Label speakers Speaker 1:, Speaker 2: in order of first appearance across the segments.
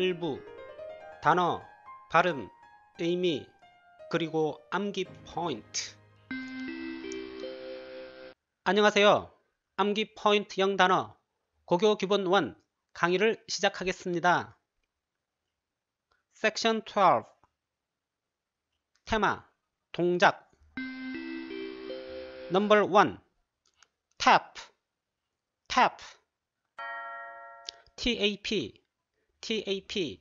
Speaker 1: 일부, 단어, 발음, 의미, 그리고 암기 포인트. 안녕하세요. 암기 포인트 영단어 고교 기본 1 강의를 시작하겠습니다. 섹션 12 테마 동작 넘버 1 tap tap tap TAP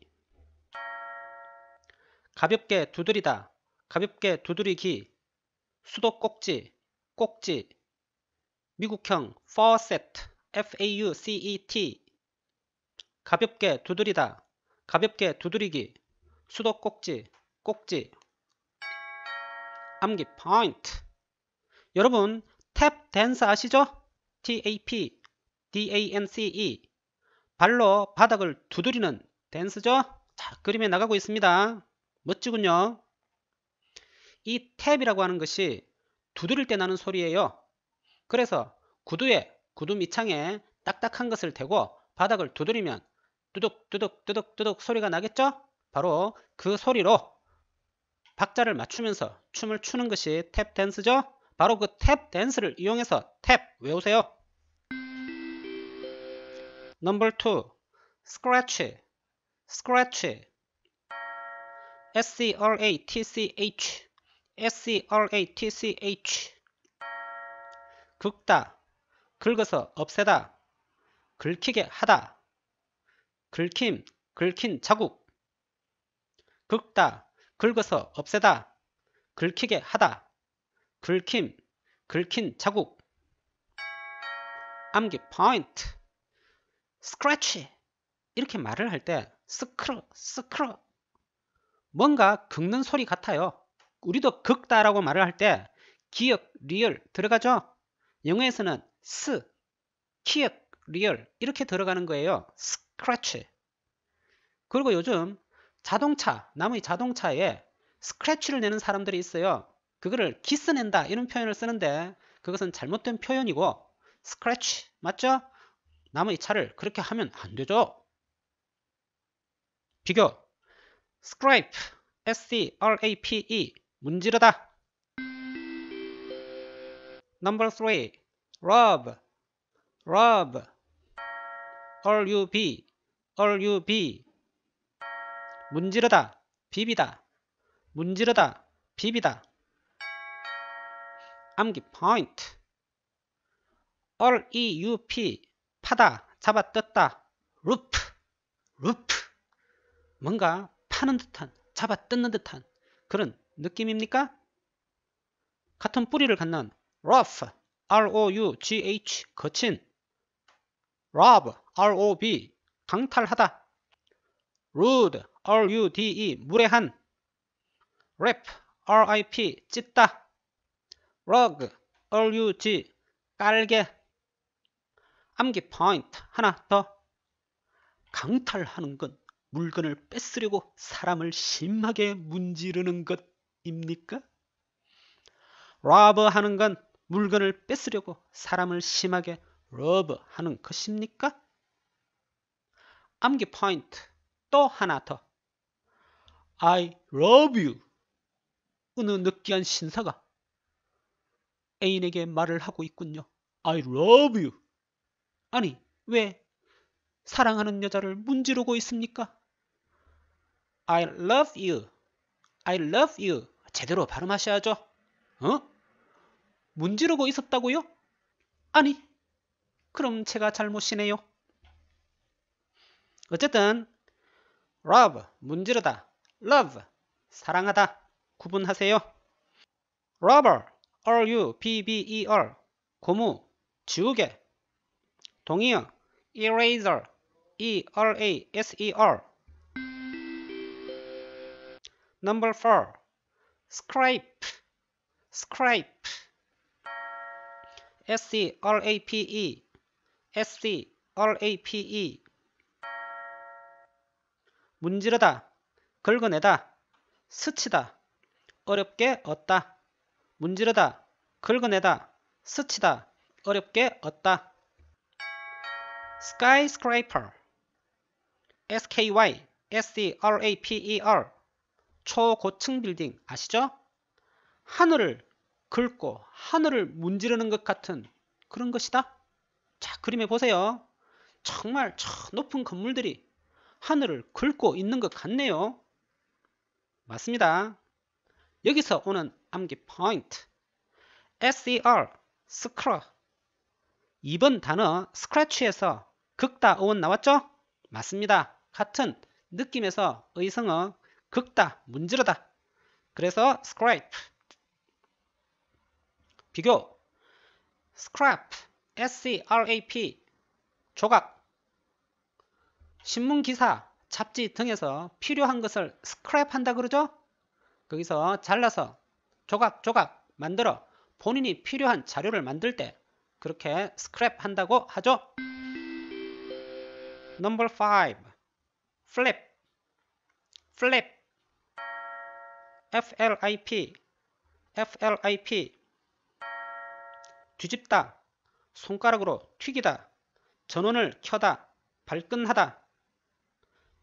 Speaker 1: 가볍게 두드리다 가볍게 두드리기 수도 꼭지 꼭지 미국형 faucet F-A-U-C-E-T 가볍게 두드리다 가볍게 두드리기 수도 꼭지 꼭지 암기 포인트 여러분 탭 댄스 아시죠? TAP DANCE 발로 바닥을 두드리는 댄스죠? 자, 그림에 나가고 있습니다. 멋지군요. 이 탭이라고 하는 것이 두드릴 때 나는 소리예요. 그래서 구두에, 구두 밑창에 딱딱한 것을 대고 바닥을 두드리면 두둑두둑두둑두둑 소리가 나겠죠? 바로 그 소리로 박자를 맞추면서 춤을 추는 것이 탭 댄스죠? 바로 그 탭 댄스를 이용해서 탭 외우세요. Number two, scratch, scratch, scratch, scratch. 긁다, 긁어서 없애다, 긁히게 하다. 긁힘, 긁힌 자국. 긁다, 긁어서 없애다, 긁히게 하다. 긁힘, 긁힌 자국. 암기 포인트. 스크래치 이렇게 말을 할 때 스크러 스크러 뭔가 긁는 소리 같아요 우리도 긁다라고 말을 할 때 기억 리얼 들어가죠 영어에서는 스 기억 리얼 이렇게 들어가는 거예요 스크래치 그리고 요즘 자동차 남의 자동차에 스크래치를 내는 사람들이 있어요 그거를 기스낸다 이런 표현을 쓰는데 그것은 잘못된 표현이고 스크래치 맞죠? 남의 차를 그렇게 하면 안 되죠. 비교 scrape, s-c-r-a-p-e 문지르다 Number 3 rob, rob r-u-b, r-u-b 문지르다, 비비다 문지르다, 비비다 암기 point, R-E-U-P 파다, 잡아 뜯다, 루프, 루프. 뭔가 파는 듯한, 잡아 뜯는 듯한 그런 느낌입니까? 같은 뿌리를 갖는 rough, R-O-U-G-H, 거친, rob, R-O-B, 강탈하다, rude, R-U-D-E, 무례한, rip, R-I-P, 찢다, rug, R-U-G, 깔게 암기 포인트 하나 더. 강탈하는 건 물건을 뺏으려고 사람을 심하게 문지르는 것입니까? 러버하는 건 물건을 뺏으려고 사람을 심하게 러버하는 것입니까? 암기 포인트 또 하나 더. I love you. 어느 느끼한 신사가 애인에게 말을 하고 있군요. I love you. 아니, 왜 사랑하는 여자를 문지르고 있습니까? I love you. I love you. 제대로 발음하셔야죠. 어? 문지르고 있었다고요? 아니, 그럼 제가 잘못이네요. 어쨌든 love, 문지르다, love, 사랑하다, 구분하세요. rubber, r-u-b-b-e-r, e 고무, 지우개, 동의어 eraser E R A S E R Number 4 scrape scrape S C R A P E S C R A P E 문지르다 긁어내다 스치다 어렵게 얻다 문지르다 긁어내다 스치다 어렵게 얻다 skyscraper sky scraper e 초고층 빌딩 아시죠? 하늘을 긁고 하늘을 문지르는 것 같은 그런 것이다. 자 그림에 보세요. 정말 저 높은 건물들이 하늘을 긁고 있는 것 같네요. 맞습니다. 여기서 오는 암기 포인트 SER, 스크러 2번 단어 스크래치에서 극다 어원 나왔죠? 맞습니다. 같은 느낌에서 의성어 극다, 문지르다. 그래서 scrape 비교 scrap, scrap 조각 신문 기사, 잡지 등에서 필요한 것을 scrap 한다 그러죠? 거기서 잘라서 조각 조각 만들어 본인이 필요한 자료를 만들 때 그렇게 scrap 한다고 하죠. Number 5. flap flap flip flip 뒤집다 손가락으로 튀기다 전원을 켜다 발끈하다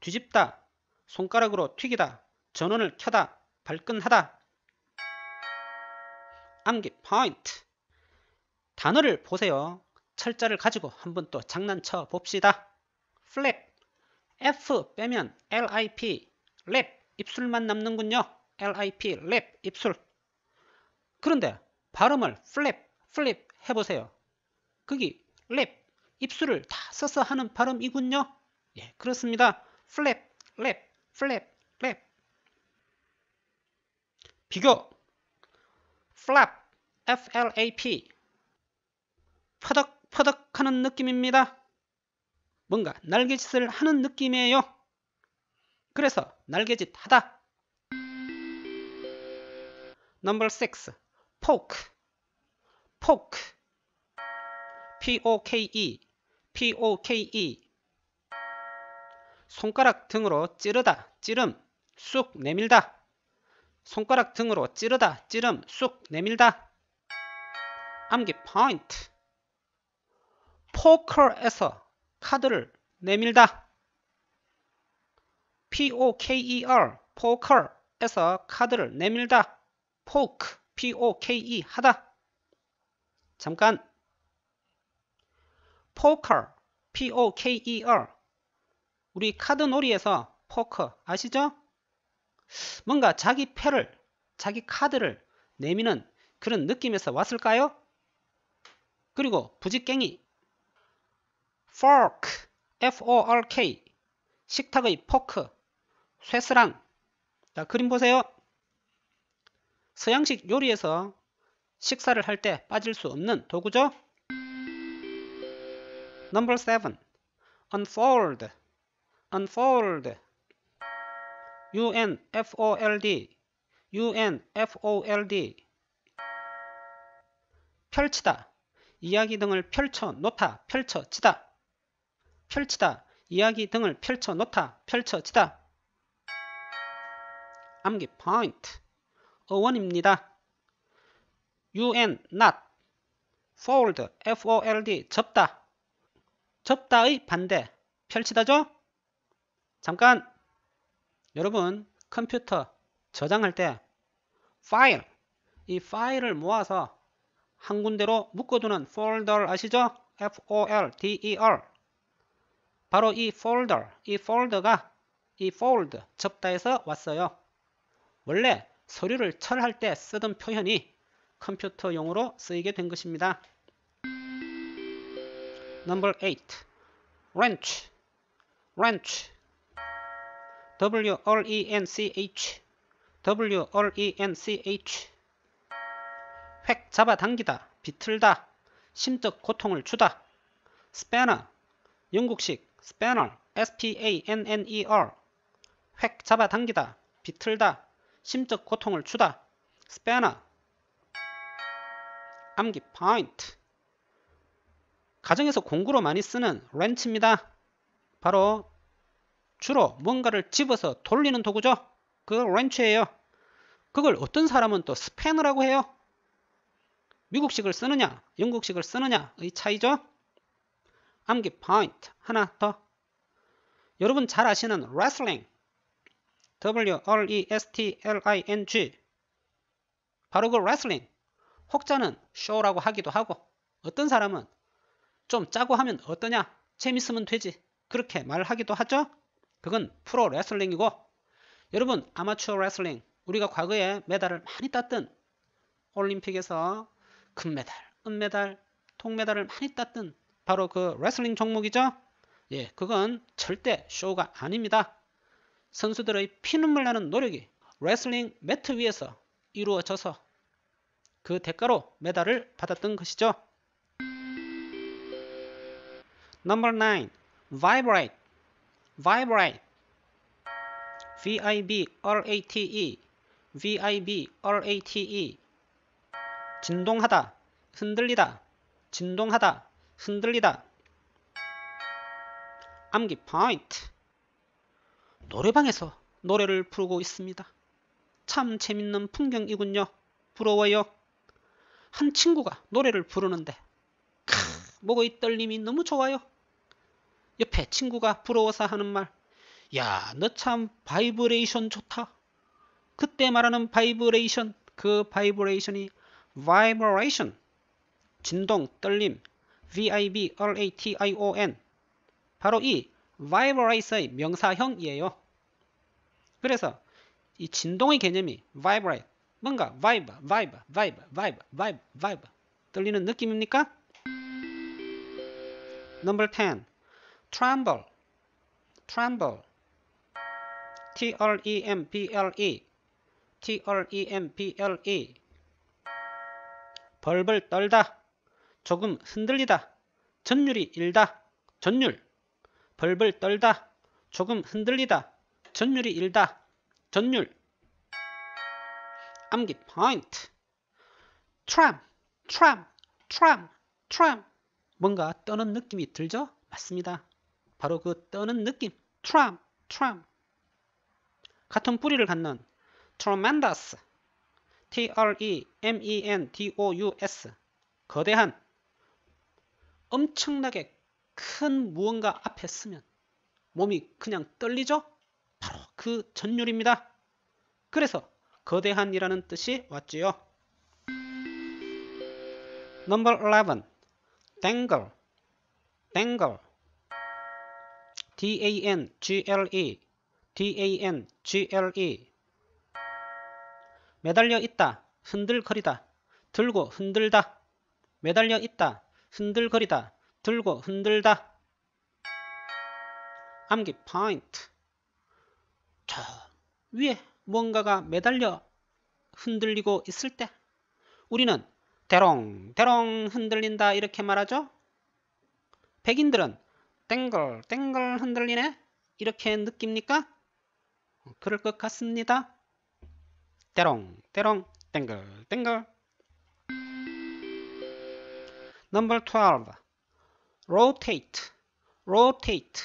Speaker 1: 뒤집다 손가락으로 튀기다 전원을 켜다 발끈하다 암기 포인트 단어를 보세요 철자를 가지고 한번 또 장난쳐 봅시다 f l i p F 빼면 lip, lap 입술만 남는군요. lip, lap 입술. 그런데 발음을 f l i p flip 해보세요. 그게 lap 입술을 다 써서 하는 발음이군요. 예, 그렇습니다. f l i p lap, f l i p lap. 비교. flap, flap. 퍼덕퍼덕 하는 느낌입니다. 뭔가 날개짓을 하는 느낌이에요. 그래서 날개짓 하다. Number 6. poke. poke. p o k e. p o k e. 손가락 등으로 찌르다. 찌름. 쑥 내밀다. 손가락 등으로 찌르다. 찌름. 쑥 내밀다. 암기 포인트. 포커에서 카드를 내밀다. P-O-K-E-R, poker에서 카드를 내밀다. poke, P-O-K-E 하다. 잠깐. poker, P-O-K-E-R. 우리 카드놀이에서 포커 아시죠? 뭔가 자기 패를, 자기 카드를 내미는 그런 느낌에서 왔을까요? 그리고 부지깽이 fork, f-o-r-k 식탁의 포크, 쇠스랑 자, 그림 보세요. 서양식 요리에서 식사를 할 때 빠질 수 없는 도구죠. Number 7. unfold unfold unfold unfold 펼치다 이야기 등을 펼쳐 놓다 펼쳐 치다 펼치다, 이야기 등을 펼쳐놓다, 펼쳐지다. 암기 포인트 어원입니다. un, not, fold, fold, 접다 접다의 반대, 펼치다죠? 잠깐! 여러분 컴퓨터 저장할 때 파일, 이 파일을 모아서 한 군데로 묶어두는 folder 아시죠? folder 바로 이 folder, 이 folder가 이 fold, 접다에서 왔어요. 원래 서류를 철할 때 쓰던 표현이 컴퓨터 용으로 쓰이게 된 것입니다. Number 8. wrench, wrench, w-r-e-n-c-h, w-r-e-n-c-h 획 잡아당기다, 비틀다, 심적 고통을 주다. 스패너, 영국식 spanner, s-p-a-n-n-e-r 획 잡아당기다, 비틀다, 심적 고통을 주다 spanner 암기 point 가정에서 공구로 많이 쓰는 렌치입니다. 바로 주로 뭔가를 집어서 돌리는 도구죠. 그 렌치예요. 그걸 어떤 사람은 또 스패너라고 해요. 미국식을 쓰느냐 영국식을 쓰느냐의 차이죠. 암기 포인트 하나 더 여러분 잘 아시는 wrestling W-R-E-S-T-L-I-N-G 바로 그 wrestling 혹자는 쇼라고 하기도 하고 어떤 사람은 좀 짜고 하면 어떠냐 재밌으면 되지 그렇게 말하기도 하죠 그건 프로 레슬링이고 여러분 아마추어 레슬링 우리가 과거에 메달을 많이 땄던 올림픽에서 금메달, 은메달, 동메달을 많이 땄던 바로 그 레슬링 종목이죠. 예, 그건 절대 쇼가 아닙니다. 선수들의 피눈물 나는 노력이 레슬링 매트 위에서 이루어져서 그 대가로 메달을 받았던 것이죠. Number 9. Vibrate. Vibrate. V-I-B-R-A-T-E. V-I-B-R-A-T-E. 진동하다, 흔들리다, 진동하다, 흔들리다 암기 포인트 노래방에서 노래를 부르고 있습니다. 참 재밌는 풍경이군요. 부러워요. 한 친구가 노래를 부르는데 크, 목의 떨림이 너무 좋아요. 옆에 친구가 부러워서 하는 말 야, 너 참 바이브레이션 좋다. 그때 말하는 바이브레이션, 그 바이브레이션이 바이브레이션, 진동, 떨림, V-I-B-R-A-T-I-O-N 바로 이 vibrate의 명사형이에요. 그래서 이 진동의 개념이 vibrate 뭔가 vibe, vibe, vibe, vibe, vibe, vibe 들리는 느낌입니까? Number 10 tremble tremble T-R-E-M-B-L-E T-R-E-M-B-L-E 벌벌 떨다 조금 흔들리다. 전율이 일다. 전율. 벌벌 떨다. 조금 흔들리다. 전율이 일다. 전율. 암기 포인트. 트램, 트램, 트램, 트램. 뭔가 떠는 느낌이 들죠? 맞습니다. 바로 그 떠는 느낌. 트램, 트램. 같은 뿌리를 갖는 tremendous. T-R-E-M-E-N-D-O-U-S. 거대한 엄청나게 큰 무언가 앞에 쓰면 몸이 그냥 떨리죠? 바로 그 전율입니다. 그래서 거대한이라는 뜻이 왔지요. Number 11. dangle dangle d-a-n-g-l-e d-a-n-g-l-e 매달려 있다 흔들거리다 들고 흔들다 매달려 있다 흔들거리다, 들고 흔들다. 암기 파인트. 저 위에 뭔가가 매달려 흔들리고 있을 때 우리는 대롱 대롱 흔들린다 이렇게 말하죠. 백인들은 땡글 땡글 흔들리네 이렇게 느낍니까? 그럴 것 같습니다. 대롱 대롱 땡글 땡글 Number 12. Rotate. Rotate.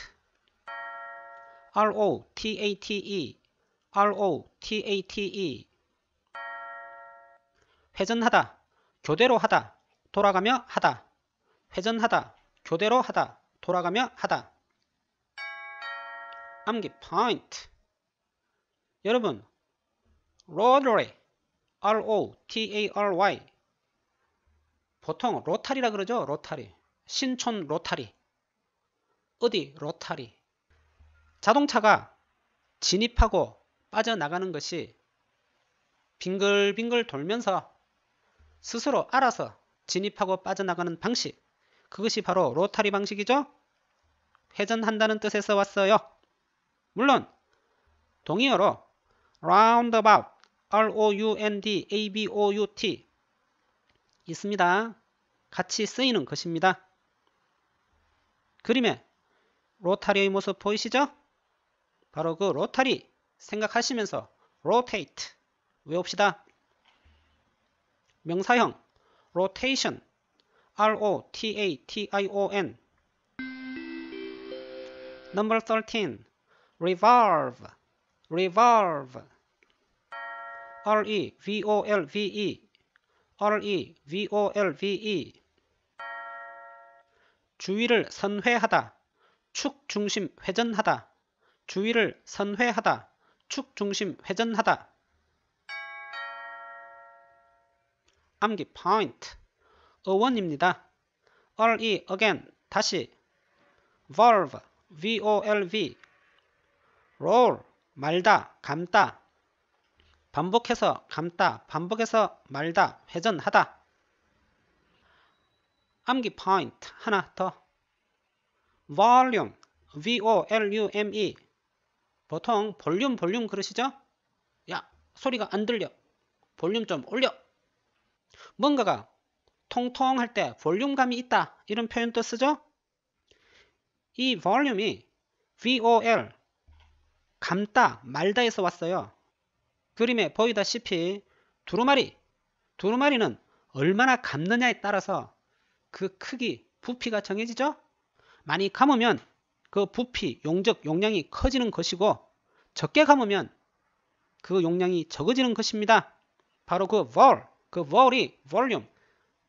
Speaker 1: R-O-T-A-T-E. R-O-T-A-T-E. 회전하다. 교대로 하다. 돌아가며 하다. 회전하다. 교대로 하다. 돌아가며 하다. 암기 포인트. 여러분, rotary, R-O-T-A-R-Y, 보통 로타리라 그러죠. 로타리. 신촌 로타리. 어디 로타리. 자동차가 진입하고 빠져나가는 것이 빙글빙글 돌면서 스스로 알아서 진입하고 빠져나가는 방식. 그것이 바로 로타리 방식이죠. 회전한다는 뜻에서 왔어요. 물론 동의어로 roundabout, R-O-U-N-D-A-B-O-U-T 있습니다. 같이 쓰이는 것입니다. 그림에 로타리의 모습 보이시죠? 바로 그 로타리 생각하시면서 rotate 외웁시다. 명사형 rotation R-O-T-A-T-I-O-N Number 13 revolve revolve R-E-V-O-L-V-E -E, RE, VOLVE 주위를 선회하다, 축 중심 회전하다, 주위를 선회하다, 축 중심 회전하다. 암기 포인트 어원입니다. RE again 다시 Volve V O L V Roll 말다 감다 반복해서 감다, 반복해서 말다, 회전하다. 암기 포인트 하나 더. volume, V-O-L-U-M-E. 보통 볼륨 볼륨 그러시죠? 야, 소리가 안 들려. 볼륨 좀 올려. 뭔가가 통통할 때 볼륨감이 있다. 이런 표현도 쓰죠? 이 v o l u m e 이 VOL, 감다, 말다에서 왔어요. 그림에 보이다시피 두루마리, 두루마리는 얼마나 감느냐에 따라서 그 크기, 부피가 정해지죠? 많이 감으면 그 부피, 용적, 용량이 커지는 것이고 적게 감으면 그 용량이 적어지는 것입니다. 바로 그 vol, 그 vol이 volume,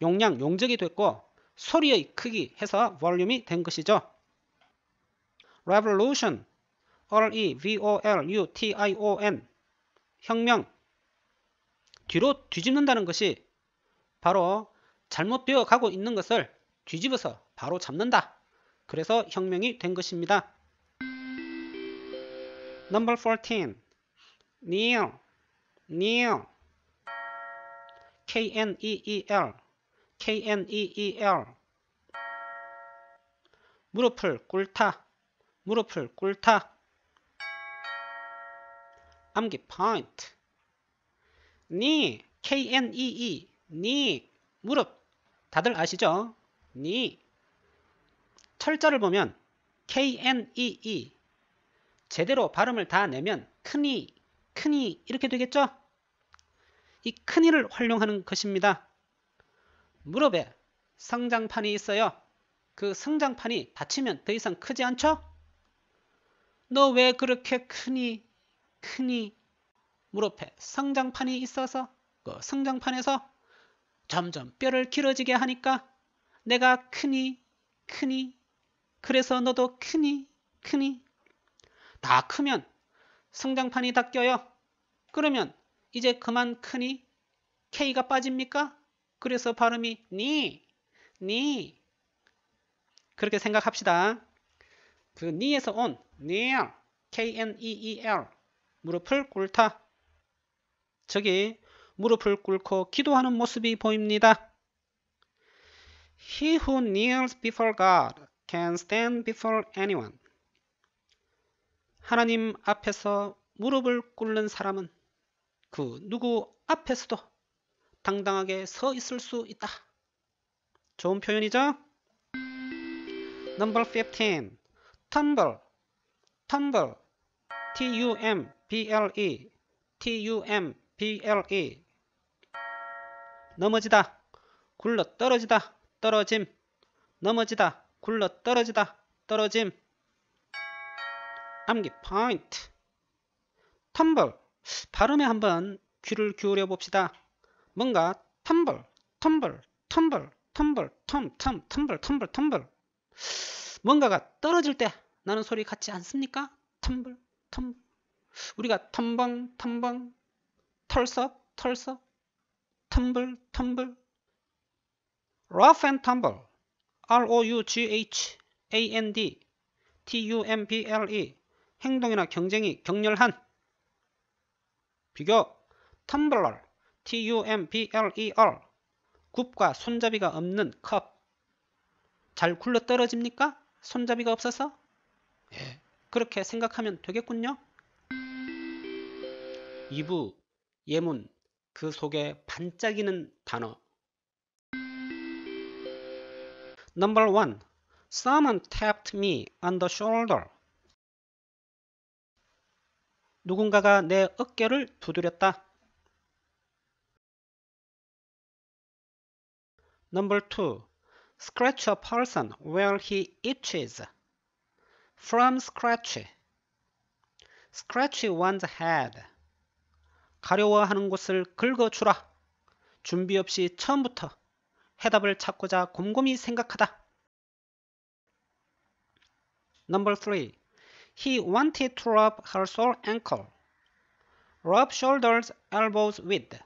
Speaker 1: 용량, 용적이 됐고 소리의 크기 해서 volume이 된 것이죠. revolution, r-e-v-o-l-u-t-i-o-n 혁명, 뒤로 뒤집는다는 것이 바로 잘못되어 가고 있는 것을 뒤집어서 바로 잡는다. 그래서 혁명이 된 것입니다. Number 14. Kneel. Kneel. K-N-E-E-L. K-N-E-E-L. 무릎을 꿇다. 무릎을 꿇다. 암기 point knee K N E E k 무릎 다들 아시죠? 니 철자를 보면 K N E E 제대로 발음을 다 내면 크니 크니 이렇게 되겠죠? 이 크니를 활용하는 것입니다. 무릎에 성장판이 있어요. 그 성장판이 닫히면더 이상 크지 않죠? 너 왜 그렇게 크니? 크니? 무릎에 성장판이 있어서 그 성장판에서 점점 뼈를 길어지게 하니까 내가 크니? 크니? 그래서 너도 크니? 크니? 다 크면 성장판이 닦여요. 그러면 이제 그만 크니? K가 빠집니까? 그래서 발음이 니, 니. 그렇게 생각합시다. 그 니에서 온, 니엘, K-N-E-E-L. 무릎을 꿇다. 저기 무릎을 꿇고 기도하는 모습이 보입니다. He who kneels before God can stand before anyone. 하나님 앞에서 무릎을 꿇는 사람은 그 누구 앞에서도 당당하게 서 있을 수 있다. 좋은 표현이죠? Number 15. tumble, tumble. tumble, tumble 넘어지다, 굴러떨어지다, 떨어짐 넘어지다, 굴러떨어지다, 떨어짐 암기 포인트 텀블 발음에 한번 귀를 기울여 봅시다. 뭔가 텀블, 텀블, 텀블, 텀블, 텀, 텀, 텀블, 텀블, 텀블 뭔가가 떨어질 때 나는 소리 같지 않습니까? 텀블, 텀 우리가 텀벙 텀벙 털썩 털썩 텀블 텀블 rough and tumble R O U G H A N D T U M B L E 행동이나 경쟁이 격렬한 비교 텀블러 T U M B L E R 굽과 손잡이가 없는 컵 잘 굴러 떨어집니까? 손잡이가 없어서? 예. 그렇게 생각하면 되겠군요. 2부 예문 그 속에 반짝이는 단어 Number 1 Someone tapped me on the shoulder 누군가가 내 어깨를 두드렸다. Number 2 Scratch a person where he itches from scratch. scratch one's head. 가려워하는 곳을 긁어주라. 준비 없이 처음부터 해답을 찾고자 곰곰이 생각하다. Number 3. He wanted to rub her sore ankle. Rub shoulders, elbows with.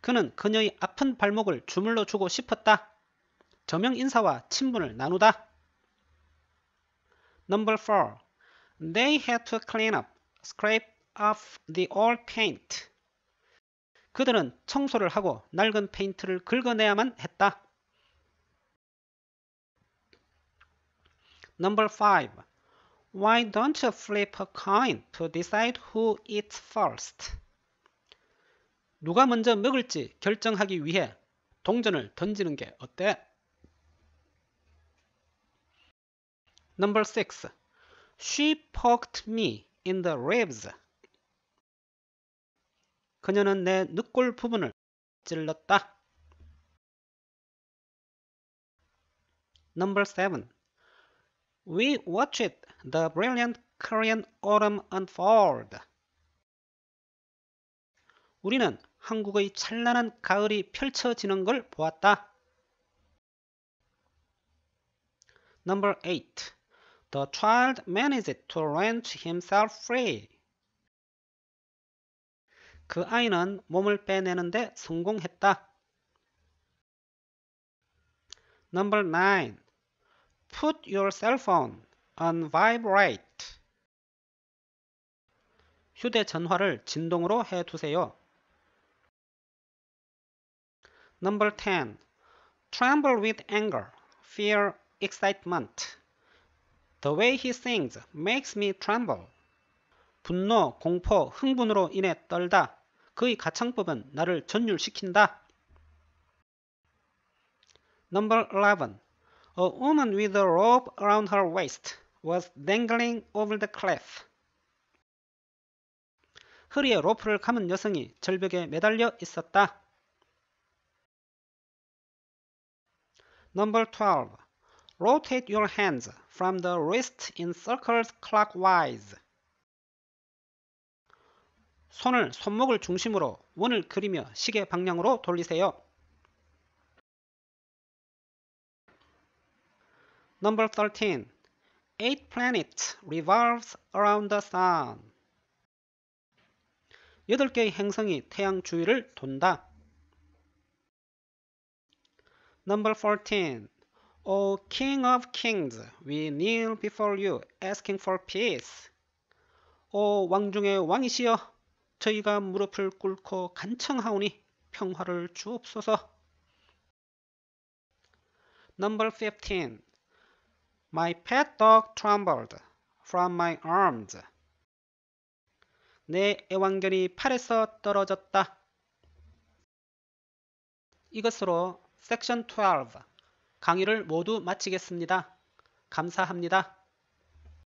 Speaker 1: 그는 그녀의 아픈 발목을 주물러 주고 싶었다. 저명 인사와 친분을 나누다. Number four, they had to clean up, scrape off the old paint. 그들은 청소를 하고 낡은 페인트를 긁어내야만 했다. Number five, Why don't you flip a coin to decide who eats first? 누가 먼저 먹을지 결정하기 위해 동전을 던지는 게 어때? Number six. She poked me in the ribs. 그녀는 내눈골 부분을 찔렀다. Number seven. We watched the brilliant Korean autumn unfold. 우리는 한국의 찬란한 가을이 펼쳐지는 걸 보았다. Number 8. The child managed to wrench himself free. 그 아이는 몸을 빼내는데 성공했다. Number 9. Put your cell phone on vibrate. 휴대전화를 진동으로 해두세요. Number 10. Tremble with anger, fear, excitement. The way he sings makes me tremble. 분노, 공포, 흥분으로 인해 떨다. 그의 가창법은 나를 전율시킨다. Number 11. A woman with a rope around her waist was dangling over the cliff. 허리에 로프를 감은 여성이 절벽에 매달려 있었다. Number 12. Rotate your hands from the wrist in circles clockwise. 손을 손목을 중심으로 원을 그리며 시계 방향으로 돌리세요. Number 13. Eight planets revolves around the sun. 여덟 개의 행성이 태양 주위를 돈다. Number 14. O King of Kings, we kneel before you, asking for peace. 오 왕중의 왕이시여, 저희가 무릎을 꿇고 간청하오니 평화를 주옵소서. Number 15. My pet dog trembled from my arms. 내 애완견이 팔에서 떨어졌다. 이것으로 섹션 12. 강의를 모두 마치겠습니다. 감사합니다.